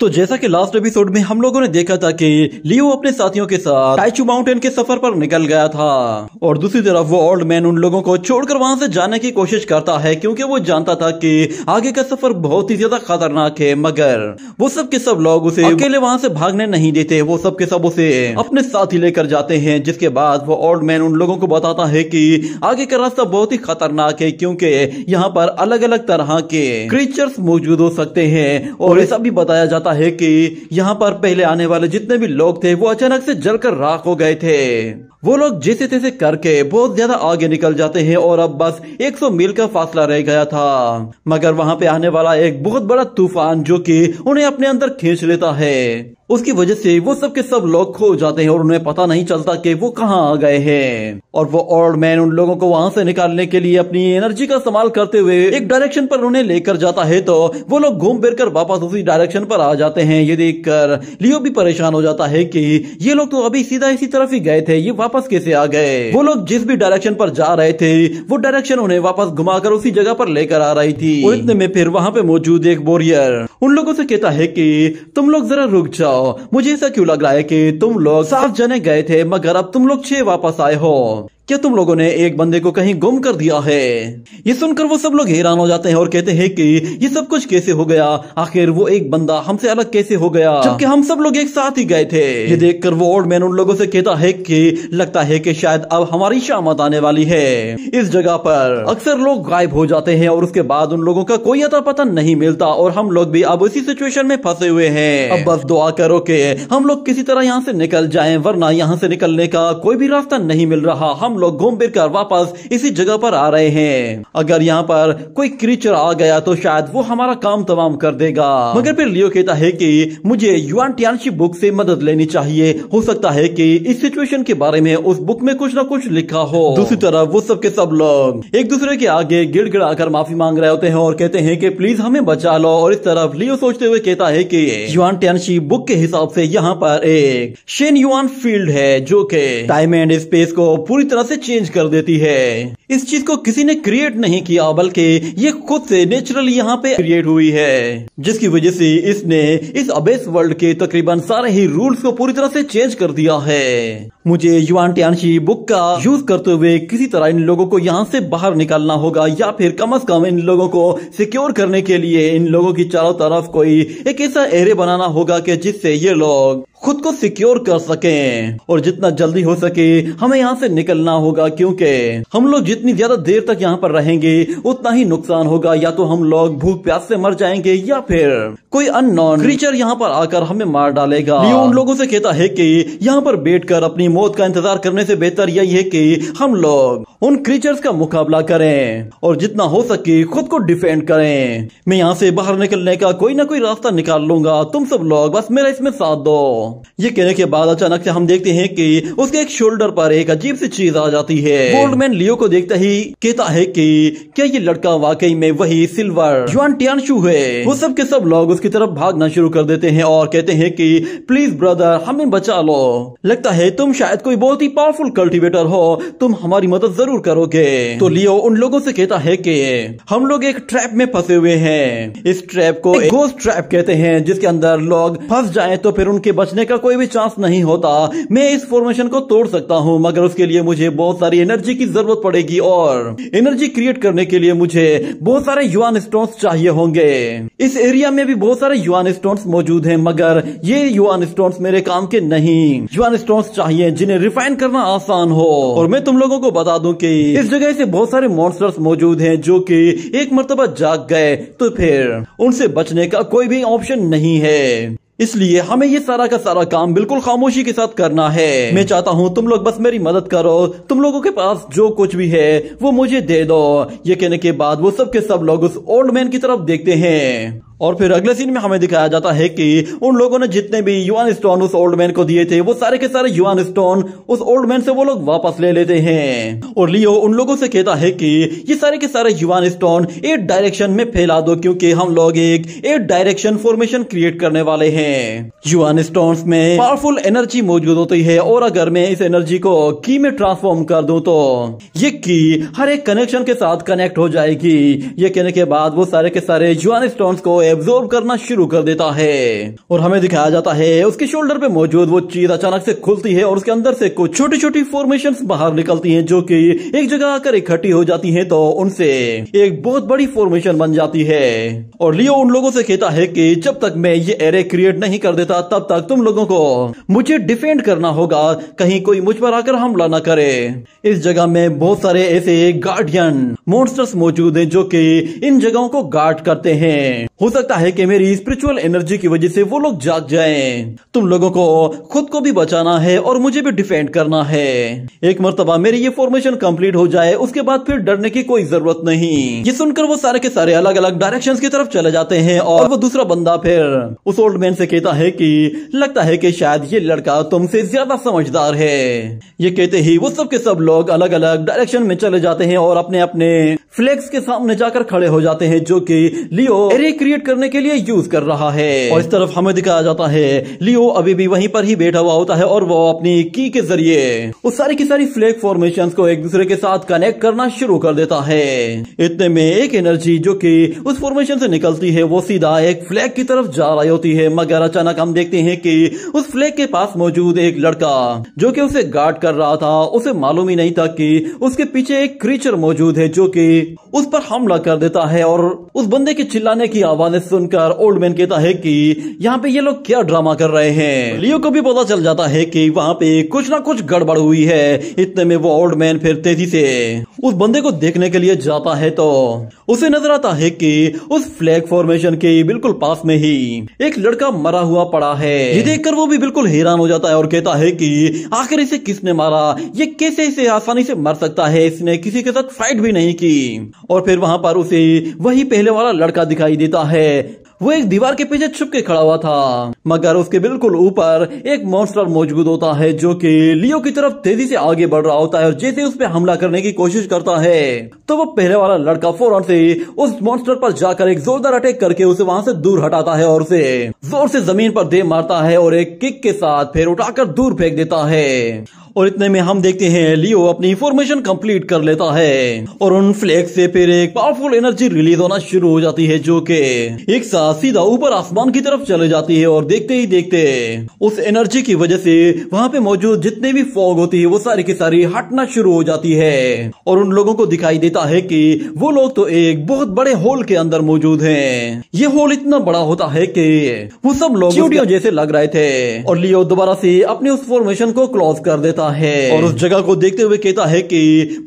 तो जैसा कि लास्ट एपिसोड में हम लोगों ने देखा था कि लियो अपने साथियों के साथ टाइचू माउंटेन के सफर पर निकल गया था और दूसरी तरफ वो ओल्ड मैन उन लोगों को छोड़कर वहां से जाने की कोशिश करता है क्योंकि वो जानता था कि आगे का सफर बहुत ही ज्यादा खतरनाक है मगर वो सब के सब लोग उसे अकेले वहां से भागने नहीं देते वो सब के सब उसे अपने साथ ही लेकर जाते हैं जिसके बाद वो ओल्ड मैन उन लोगों को बताता है की आगे का रास्ता बहुत ही खतरनाक है क्योंकि यहाँ पर अलग अलग तरह के क्रीचर्स मौजूद हो सकते हैं और ये सब भी बताया जाता जाता है कि यहाँ पर पहले आने वाले जितने भी लोग थे वो अचानक से जलकर राख हो गए थे वो लोग जैसे तैसे करके बहुत ज्यादा आगे निकल जाते हैं और अब बस 100 मील का फासला रह गया था मगर वहाँ पे आने वाला एक बहुत बड़ा तूफान जो कि उन्हें अपने अंदर खींच लेता है उसकी वजह से वो सब के सब लोग खो जाते हैं और उन्हें पता नहीं चलता कि वो कहाँ आ गए हैं और वो ओल्ड मैन उन लोगों को वहाँ से निकालने के लिए अपनी एनर्जी का इस्तेमाल करते हुए एक डायरेक्शन पर उन्हें लेकर जाता है तो वो लोग घूम फिर कर वापस उसी डायरेक्शन पर आ जाते हैं ये देख कर लियो भी परेशान हो जाता है की ये लोग तो अभी सीधा इसी तरफ ही गए थे ये वापस कैसे आ गए वो लोग जिस भी डायरेक्शन पर जा रहे थे वो डायरेक्शन उन्हें वापस कर उसी जगह पर लेकर आ रही थी इतने में फिर वहाँ पे मौजूद एक बोरियर उन लोगों से कहता है की तुम लोग जरा रुक जाओ मुझे ऐसा क्यों लग रहा है कि तुम लोग सात जने गए थे मगर अब तुम लोग छह वापस आए हो क्या तुम लोगों ने एक बंदे को कहीं गुम कर दिया है ये सुनकर वो सब लोग हैरान हो जाते हैं और कहते हैं कि ये सब कुछ कैसे हो गया आखिर वो एक बंदा हमसे अलग कैसे हो गया जबकि हम सब लोग एक साथ ही गए थे ये देखकर वो ओल्ड मैन उन लोगों से कहता है कि लगता है कि शायद अब हमारी शामत आने वाली है इस जगह पर अक्सर लोग गायब हो जाते हैं और उसके बाद उन लोगों का कोई अता पता नहीं मिलता और हम लोग भी अब उसी सिचुएशन में फंसे हुए है अब बस दुआ करो के हम लोग किसी तरह यहाँ ऐसी निकल जाए वरना यहाँ ऐसी निकलने का कोई भी रास्ता नहीं मिल रहा हम लोग घूम फिर कर वापस इसी जगह पर आ रहे हैं अगर यहाँ पर कोई क्रीचर आ गया तो शायद वो हमारा काम तमाम कर देगा मगर फिर लियो कहता है कि मुझे युवान टी बुक से मदद लेनी चाहिए हो सकता है कि इस सिचुएशन के बारे में उस बुक में कुछ ना कुछ लिखा हो दूसरी तरफ वो सबके सब लोग एक दूसरे के आगे गिड़ गिड़ा कर माफी मांग रहे होते हैं और कहते हैं कि प्लीज हमें बचा लो और इस तरफ लियो सोचते हुए कहता है कि युवान टी बुक के हिसाब से यहाँ पर एक शेन युवान फील्ड है जो के टाइम एंड स्पेस को पूरी तरह से चेंज कर देती है इस चीज को किसी ने क्रिएट नहीं किया बल्कि ये खुद से नेचुरल यहाँ पे क्रिएट हुई है जिसकी वजह से इसने इस अबेस वर्ल्ड के तकरीबन सारे ही रूल्स को पूरी तरह से चेंज कर दिया है मुझे युवान टी बुक का यूज करते हुए किसी तरह इन लोगों को यहाँ से बाहर निकालना होगा या फिर कम अज कम इन लोगों को सिक्योर करने के लिए इन लोगों की चारों तरफ कोई एक ऐसा एरे बनाना होगा की जिससे ये लोग खुद को सिक्योर कर सकें और जितना जल्दी हो सके हमें यहाँ से निकलना होगा क्योंकि हम लोग जितनी ज्यादा देर तक यहाँ पर रहेंगे उतना ही नुकसान होगा या तो हम लोग भूख प्यास से मर जाएंगे या फिर कोई अननोन क्रीचर यहाँ पर आकर हमें मार डालेगा लियो उन लोगों से कहता है कि यहाँ पर बैठकर अपनी मौत का इंतजार करने से बेहतर यही है की हम लोग उन क्रीचर्स का मुकाबला करें और जितना हो सके खुद को डिफेंड करें मैं यहाँ से बाहर निकलने का कोई ना कोई रास्ता निकाल लूंगा तुम सब लोग बस मेरा इसमें साथ दो ये कहने के बाद अचानक से हम देखते हैं कि उसके एक शोल्डर पर एक अजीब सी चीज आ जाती है गोल्डमैन लियो को देखता ही कहता है कि क्या ये लड़का वाकई में वही सिल्वर जुआन टियानशू है वो सब के सब लोग उसकी तरफ भागना शुरू कर देते हैं और कहते हैं कि प्लीज ब्रदर हमें बचा लो लगता है तुम शायद कोई बहुत ही पावरफुल कल्टिवेटर हो तुम हमारी मदद जरूर करोगे तो लियो उन लोगों से कहता है कि हम लोग एक ट्रैप में फंसे हुए हैं इस ट्रैप को एक गोस्ट ट्रैप कहते हैं जिसके अंदर लोग फंस जाए तो फिर उनके बचने बचने का कोई भी चांस नहीं होता मैं इस फॉर्मेशन को तोड़ सकता हूँ मगर उसके लिए मुझे बहुत सारी एनर्जी की जरूरत पड़ेगी और एनर्जी क्रिएट करने के लिए मुझे बहुत सारे युवा स्टोन चाहिए होंगे इस एरिया में भी बहुत सारे युवा स्टोन मौजूद है मगर ये युवा स्टोन मेरे काम के नहीं युवा स्टोन चाहिए जिन्हें रिफाइन करना आसान हो और मैं तुम लोगों को बता दूं कि इस जगह से बहुत सारे मॉन्स्टर्स मौजूद हैं जो कि एक मरतबा जाग गए तो फिर उनसे बचने का कोई भी ऑप्शन नहीं है इसलिए हमें ये सारा का सारा काम बिल्कुल खामोशी के साथ करना है मैं चाहता हूँ तुम लोग बस मेरी मदद करो तुम लोगों के पास जो कुछ भी है वो मुझे दे दो ये कहने के बाद वो सब के सब लोग उस ओल्ड मैन की तरफ देखते हैं और फिर अगले सीन में हमें दिखाया जाता है कि उन लोगों ने जितने भी युवान स्टोन उस ओल्ड मैन को दिए थे वो सारे के सारे युवान स्टोन उस ओल्ड मैन से वो लोग वापस ले लेते हैं और लियो उन लोगों से कहता है कि ये सारे के सारे युवान स्टोन एट डायरेक्शन में फैला दो क्योंकि हम लोग एक एट डायरेक्शन फॉर्मेशन क्रिएट करने वाले है युवान स्टोन में पावरफुल एनर्जी मौजूद होती है और अगर मैं इस एनर्जी को की में ट्रांसफॉर्म कर दू तो ये की हर एक कनेक्शन के साथ कनेक्ट हो जाएगी ये कहने के बाद वो सारे के सारे युवान स्टोन को एब्जॉर्ब करना शुरू कर देता है और हमें दिखाया जाता है उसके शोल्डर पे मौजूद वो चीज अचानक से खुलती है और उसके अंदर से कुछ छोटी छोटी फॉर्मेशन बाहर निकलती है जो की एक जगह आकर इकट्ठी हो जाती है तो उनसे एक बहुत बड़ी फॉर्मेशन बन जाती है और लियो उन लोगों से कहता है की जब तक मैं ये एरे क्रिएट नहीं कर देता तब तक तुम लोगों को मुझे डिफेंड करना होगा कहीं कोई मुझ पर आकर हमला न करे इस जगह में बहुत सारे ऐसे गार्डियन मोन्स्टर्स मौजूद हैं जो कि इन जगहों को गार्ड करते हैं हो सकता है कि मेरी स्पिरिचुअल एनर्जी की वजह से वो लोग जाग जाएं। तुम लोगों को खुद को भी बचाना है और मुझे भी डिफेंड करना है एक मरतबा मेरी ये फॉर्मेशन कंप्लीट हो जाए उसके बाद फिर डरने की कोई जरूरत नहीं ये सुनकर वो सारे के सारे अलग अलग डायरेक्शन की तरफ चले जाते हैं और वो दूसरा बंदा फिर उस ओल्ड मैन से कहता है की लगता है की शायद ये लड़का तुम ज्यादा समझदार है ये कहते ही वो सब के सब लोग अलग अलग डायरेक्शन में चले जाते हैं और अपने अपने फ्लेक्स के सामने जाकर खड़े हो जाते हैं जो कि लियो एरे क्रिएट करने के लिए यूज कर रहा है और इस तरफ हमें दिखाया जाता है लियो अभी भी वहीं पर ही बैठा हुआ होता है और वो अपनी की के जरिए उस सारी की सारी फ्लेक फॉर्मेशन को एक दूसरे के साथ कनेक्ट करना शुरू कर देता है इतने में एक एनर्जी जो की उस फॉर्मेशन से निकलती है वो सीधा एक फ्लैग की तरफ जा रही होती है मगर अचानक हम देखते हैं की उस फ्लैग के पास मौजूद एक लड़का जो की उसे गार्ड कर रहा था उसे मालूम ही नहीं था की उसके पीछे एक क्रीचर मौजूद है जो की उस पर हमला कर देता है और उस बंदे के चिल्लाने की आवाजें सुनकर ओल्ड मैन कहता है कि यहाँ पे ये लोग क्या ड्रामा कर रहे हैं लियो को भी पता चल जाता है कि वहाँ पे कुछ ना कुछ गड़बड़ हुई है इतने में वो ओल्ड मैन फिर तेजी से उस बंदे को देखने के लिए जाता है तो उसे नजर आता है कि उस फ्लैग फॉर्मेशन के बिल्कुल पास में ही एक लड़का मरा हुआ पड़ा है ये देखकर वो भी बिल्कुल हैरान हो जाता है और कहता है कि आखिर इसे किसने मारा ये कैसे इसे आसानी से मर सकता है इसने किसी के साथ फाइट भी नहीं की और फिर वहां पर उसे वही पहले वाला लड़का दिखाई देता है वो एक दीवार के पीछे छुप के खड़ा हुआ था मगर उसके बिल्कुल ऊपर एक मॉन्स्टर मौजूद होता है जो कि लियो की तरफ तेजी से आगे बढ़ रहा होता है और जैसे उस पर हमला करने की कोशिश करता है तो वो पहले वाला लड़का फौरन से उस मॉन्स्टर पर जाकर एक जोरदार अटैक करके उसे वहाँ से दूर हटाता है और उसे जोर से जमीन पर दे मारता है और एक किक के साथ फिर उठाकर दूर फेंक देता है और इतने में हम देखते हैं लियो अपनी इन्फॉर्मेशन कंप्लीट कर लेता है और उन फ्लैग से फिर एक पावरफुल एनर्जी रिलीज होना शुरू हो जाती है जो कि एक साथ सीधा ऊपर आसमान की तरफ चले जाती है और देखते ही देखते उस एनर्जी की वजह से वहाँ पे मौजूद जितने भी फॉग होती है वो सारी की सारी हटना शुरू हो जाती है और उन लोगों को दिखाई देता है कि वो लोग तो एक बहुत बड़े होल के अंदर मौजूद है ये होल इतना बड़ा होता है की वो सब लोग जैसे लग रहे थे और लियो दोबारा से अपने उस फॉर्मेशन को क्लोज कर देता है और उस जगह को देखते हुए कहता है कि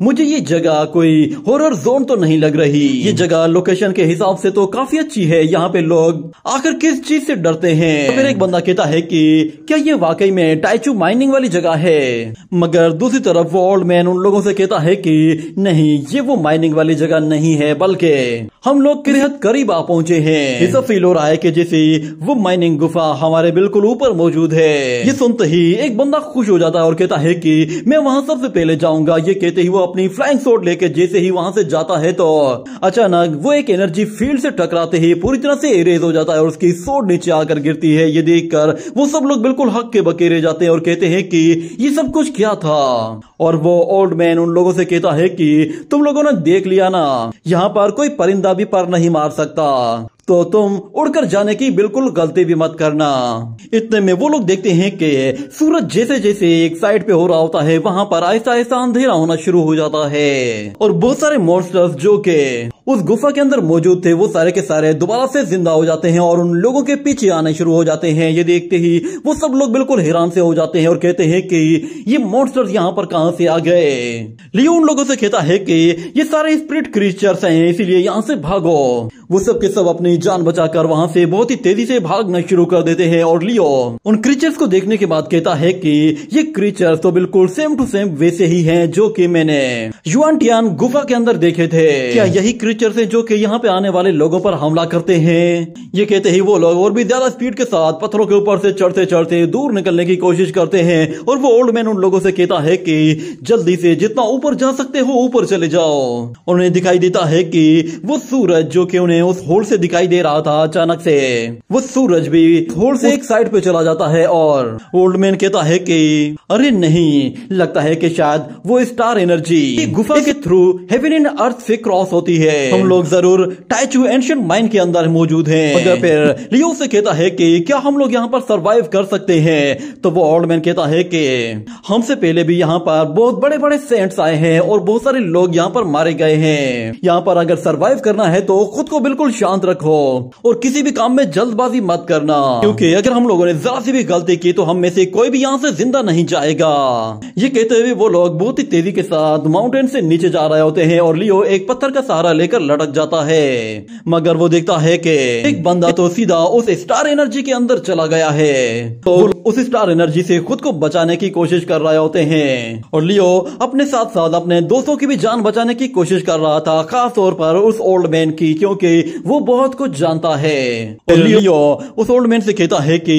मुझे ये जगह कोई हॉरर जोन तो नहीं लग रही ये जगह लोकेशन के हिसाब से तो काफी अच्छी है यहाँ पे लोग आखिर किस चीज से डरते हैं तो फिर एक बंदा कहता है कि क्या ये वाकई में टाइचू माइनिंग वाली जगह है मगर दूसरी तरफ वो ओल्ड मैन उन लोगों से कहता है कि नहीं ये वो माइनिंग वाली जगह नहीं है बल्कि हम लोग किरहत करीब आ पहुँचे हैं ऐसा फील हो रहा है की जैसे वो माइनिंग गुफा हमारे बिल्कुल ऊपर मौजूद है ये सुनते ही एक बंदा खुश हो जाता है और कहता है है कि मैं वहां सबसे पहले जाऊंगा ये कहते ही वो अपनी फ्लाइंग सोट लेके जैसे ही वहां से जाता है तो अचानक वो एक एनर्जी फील्ड से टकराते ही पूरी तरह से इरेज हो जाता है और उसकी सोट नीचे आकर गिरती है ये देखकर वो सब लोग बिल्कुल हक के बकेरे जाते हैं और कहते हैं कि ये सब कुछ क्या था और वो ओल्ड मैन उन लोगों से कहता है कि तुम लोगों ने देख लिया ना यहाँ पर कोई परिंदा भी पर नहीं मार सकता तो तुम उड़कर जाने की बिल्कुल गलती भी मत करना इतने में वो लोग देखते हैं कि सूरज जैसे जैसे एक साइड पे हो रहा होता है वहाँ पर ऐसा ऐसा अंधेरा होना शुरू हो जाता है और बहुत सारे मॉन्स्टर्स जो के उस गुफा के अंदर मौजूद थे वो सारे के सारे दोबारा से जिंदा हो जाते हैं और उन लोगों के पीछे आने शुरू हो जाते हैं ये देखते ही वो सब लोग बिल्कुल हैरान से हो जाते हैं और कहते हैं कि ये मॉन्स्टर्स यहाँ पर कहाँ से आ गए लियो उन लोगों से कहता है कि ये सारे स्प्रिट क्रीचर्स हैं इसीलिए यहाँ से भागो वो सब के सब अपनी जान बचाकर वहां से बहुत ही तेजी से भागना शुरू कर देते हैं और लियो उन क्रीचर्स को देखने के बाद कहता है कि ये क्रीचर्स तो बिल्कुल सेम टू सेम वैसे ही हैं जो कि मैंने युआन गुफा के अंदर देखे थे क्या यही क्रिएचर हैं जो कि यहाँ पे आने वाले लोगों पर हमला करते हैं ये कहते ही वो लोग और भी ज्यादा स्पीड के साथ पत्थरों के ऊपर से चढ़ते चढ़ते दूर निकलने की कोशिश करते हैं और वो ओल्ड मैन उन लोगों से कहता है कि जल्दी से जितना ऊपर जा सकते हो ऊपर चले जाओ उन्हें दिखाई देता है कि वो सूरज जो कि उन्हें उस होल से दिखाई दे रहा था अचानक से वो सूरज भी होल से एक साइड पे चला जाता है और ओल्ड मैन कहता है की अरे नहीं लगता है की शायद वो स्टार एनर्जी गुफा के थ्रू हेवन इन अर्थ से क्रॉस होती है हम लोग जरूर टाइचू एंशियंट माइन के अंदर मौजूद है फिर लियो से कहता है कि क्या हम लोग यहाँ पर सरवाइव कर सकते हैं तो वो ओल्ड मैन कहता है कि हमसे पहले भी यहाँ पर बहुत बड़े बड़े सेंट्स आए हैं और बहुत सारे लोग यहाँ पर मारे गए हैं यहाँ पर अगर सरवाइव करना है तो खुद को बिल्कुल शांत रखो और किसी भी काम में जल्दबाजी मत करना क्योंकि अगर हम लोगों ने जरा सी भी गलती की तो हम में से कोई भी यहाँ से जिंदा नहीं जाएगा ये कहते हुए वो लोग बहुत ही तेजी के साथ माउंटेन से नीचे जा रहे होते हैं और लियो एक पत्थर का सहारा लेकर लेकर लटक जाता है मगर वो देखता है कि एक बंदा तो सीधा उस स्टार एनर्जी के अंदर चला गया है तो उस स्टार एनर्जी से खुद को बचाने की कोशिश कर रहे होते हैं और लियो अपने साथ साथ अपने दोस्तों की भी जान बचाने की कोशिश कर रहा था खास तौर पर उस ओल्ड मैन की क्योंकि वो बहुत कुछ जानता है और लियो उस ओल्ड मैन से कहता है कि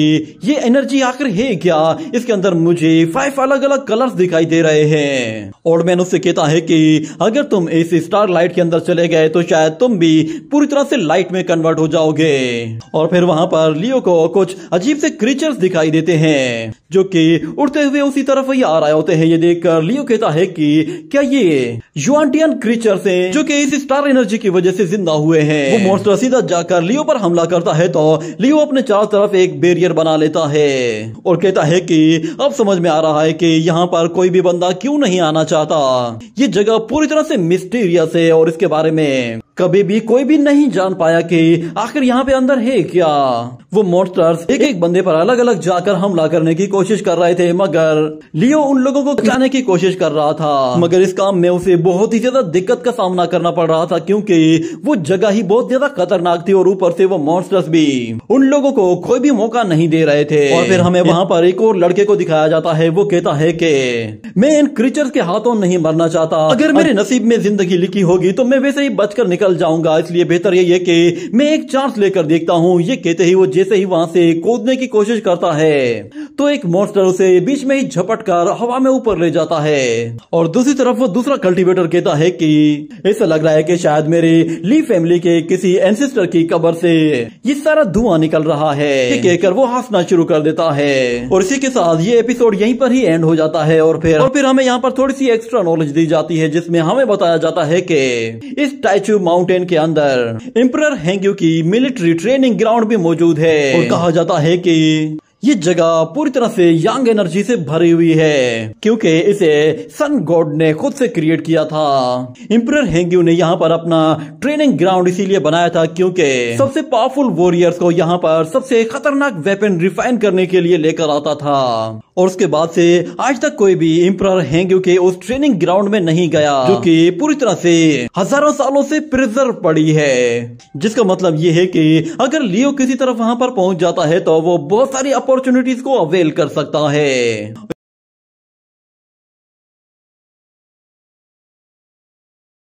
ये एनर्जी आखिर है क्या इसके अंदर मुझे फाइव अलग अलग कलर्स दिखाई दे रहे हैं ओल्ड मैन उससे कहता है कि अगर तुम इस स्टार लाइट के अंदर चले गए गए तो शायद तुम भी पूरी तरह से लाइट में कन्वर्ट हो जाओगे और फिर वहाँ पर लियो को कुछ अजीब से क्रीचर्स दिखाई देते हैं जो कि उड़ते हुए उसी तरफ ही आ रहे होते हैं ये देखकर लियो कहता है कि क्या ये युआंटियन क्रीचर्स हैं जो कि इस स्टार एनर्जी की वजह से जिंदा हुए हैं वो सीधा जाकर लियो पर हमला करता है तो लियो अपने चारों तरफ एक बैरियर बना लेता है और कहता है कि अब समझ में आ रहा है कि यहाँ पर कोई भी बंदा क्यों नहीं आना चाहता ये जगह पूरी तरह से मिस्टीरियस है और इसके बारे में कभी भी कोई भी नहीं जान पाया कि आखिर यहाँ पे अंदर है क्या वो मोटर्स एक एक बंदे पर अलग अलग जाकर हमला करने की कोशिश कर रहे थे मगर लियो उन लोगों को बचाने की कोशिश कर रहा था मगर इस काम में उसे बहुत ही ज्यादा दिक्कत का सामना करना पड़ रहा था क्योंकि वो जगह ही बहुत ज्यादा खतरनाक थी और ऊपर से वो मॉन्स्टर्स भी उन लोगों को कोई भी मौका नहीं दे रहे थे और फिर हमें वहाँ पर एक और लड़के को दिखाया जाता है वो कहता है की मैं इन क्रीचर के हाथों नहीं मरना चाहता अगर मेरे नसीब में जिंदगी लिखी होगी तो मैं वैसे ही बचकर निकल जाऊंगा इसलिए बेहतर यही है कि मैं एक चांस लेकर देखता हूँ ये कहते ही वो जैसे ही वहाँ से कूदने की कोशिश करता है तो एक मॉन्स्टर उसे बीच में ही झपट कर हवा में ऊपर ले जाता है और दूसरी तरफ वो दूसरा कल्टिवेटर कहता है कि ऐसा लग रहा है कि शायद मेरे ली फैमिली के किसी एंसेस्टर की कबर से ये सारा धुआं निकल रहा है कहकर वो हंसना शुरू कर देता है और इसी के साथ ये एपिसोड यहीं पर ही एंड हो जाता है और फिर और फिर हमें यहाँ पर थोड़ी सी एक्स्ट्रा नॉलेज दी जाती है जिसमें हमें बताया जाता है कि इस टाइप स्टैचू माउंटेन के अंदर एम्पर हेंग्यू की मिलिट्री ट्रेनिंग ग्राउंड भी मौजूद है और कहा जाता है कि ये जगह पूरी तरह से यंग एनर्जी से भरी हुई है क्योंकि इसे सन गॉड ने खुद से क्रिएट किया था इम्पर हेंग्यू ने यहाँ पर अपना ट्रेनिंग ग्राउंड इसीलिए बनाया था क्योंकि सबसे पावरफुल वॉरियर्स को यहाँ पर सबसे खतरनाक वेपन रिफाइन करने के लिए लेकर आता था और उसके बाद से आज तक कोई भी इम्प्रर हैंग्यू के उस ट्रेनिंग ग्राउंड में नहीं गया जो कि पूरी तरह से हजारों सालों से प्रिजर्व पड़ी है जिसका मतलब ये है कि अगर लियो किसी तरफ वहां पर पहुंच जाता है तो वो बहुत सारी अपॉर्चुनिटीज को अवेल कर सकता है